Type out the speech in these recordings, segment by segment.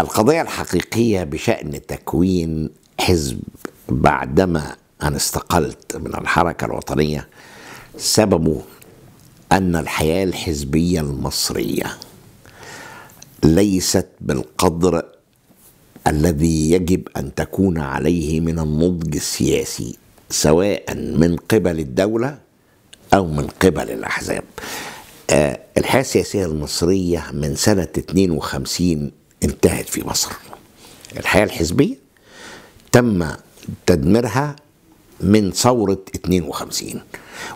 القضية الحقيقية بشأن تكوين حزب بعدما أنا استقلت من الحركة الوطنية سببه أن الحياة الحزبية المصرية ليست بالقدر الذي يجب أن تكون عليه من النضج السياسي سواء من قبل الدولة أو من قبل الأحزاب آه، الحياة السياسية المصرية من سنة 52 انتهت في مصر الحياة الحزبية تم تدميرها من ثورة 52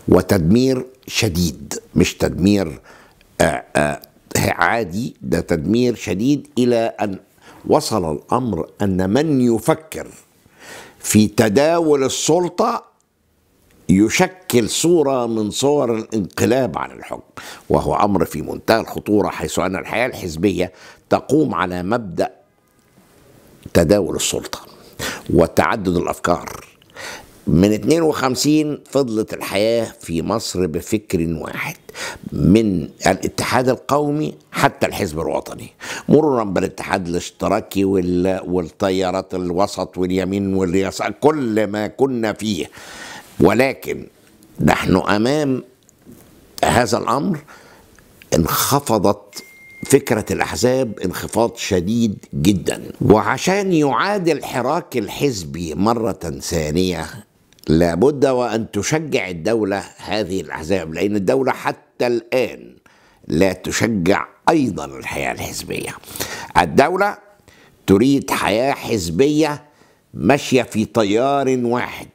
وتدمير شديد مش تدمير آه، آه، عادي ده تدمير شديد إلى أن وصل الأمر أن من يفكر في تداول السلطة يشكل صورة من صور الانقلاب عن الحكم وهو أمر في منتهى الخطورة حيث أن الحياة الحزبية تقوم على مبدأ تداول السلطة وتعدد الأفكار من 52 فضلت الحياة في مصر بفكر واحد من الاتحاد القومي حتى الحزب الوطني مرورا بالاتحاد الاشتراكي والتيارات الوسط واليمين واليسار كل ما كنا فيه ولكن نحن امام هذا الامر انخفضت فكرة الأحزاب انخفاض شديد جدا وعشان يعاد الحراك الحزبي مرة ثانية لابد وأن تشجع الدولة هذه الأحزاب لأن الدولة حتى الآن لا تشجع أيضا الحياة الحزبية الدولة تريد حياة حزبية ماشية في طيار واحد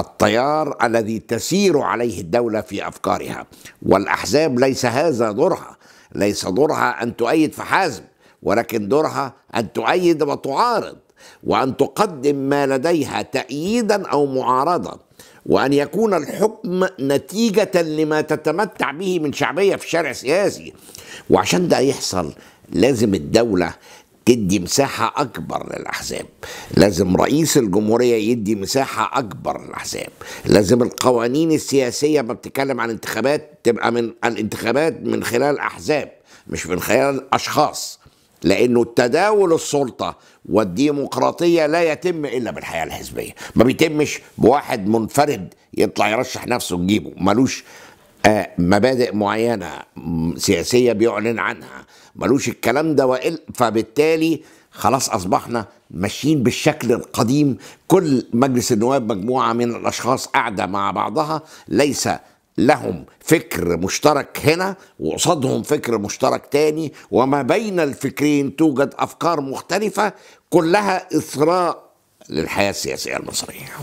التيار الذي تسير عليه الدولة في أفكارها والأحزاب ليس هذا دورها ليس دورها أن تؤيد فحسب ولكن دورها أن تؤيد وتعارض وأن تقدم ما لديها تأييدا أو معارضة وأن يكون الحكم نتيجة لما تتمتع به من شعبية في الشارع السياسي وعشان ده يحصل لازم الدولة تدي مساحة أكبر للأحزاب لازم رئيس الجمهورية يدي مساحة أكبر للأحزاب لازم القوانين السياسية ما بتتكلم عن انتخابات تبقى من الانتخابات من خلال أحزاب مش من خلال أشخاص لأنه تداول السلطة والديمقراطية لا يتم إلا بالحياة الحزبية ما بيتمش بواحد منفرد يطلع يرشح نفسه تجيبه ملوش آه، مبادئ معينة سياسية بيعلن عنها ملوش الكلام ده وإل فبالتالي خلاص أصبحنا ماشيين بالشكل القديم كل مجلس النواب مجموعة من الأشخاص قاعدة مع بعضها ليس لهم فكر مشترك هنا وقصادهم فكر مشترك تاني وما بين الفكرين توجد أفكار مختلفة كلها إثراء للحياة السياسية المصرية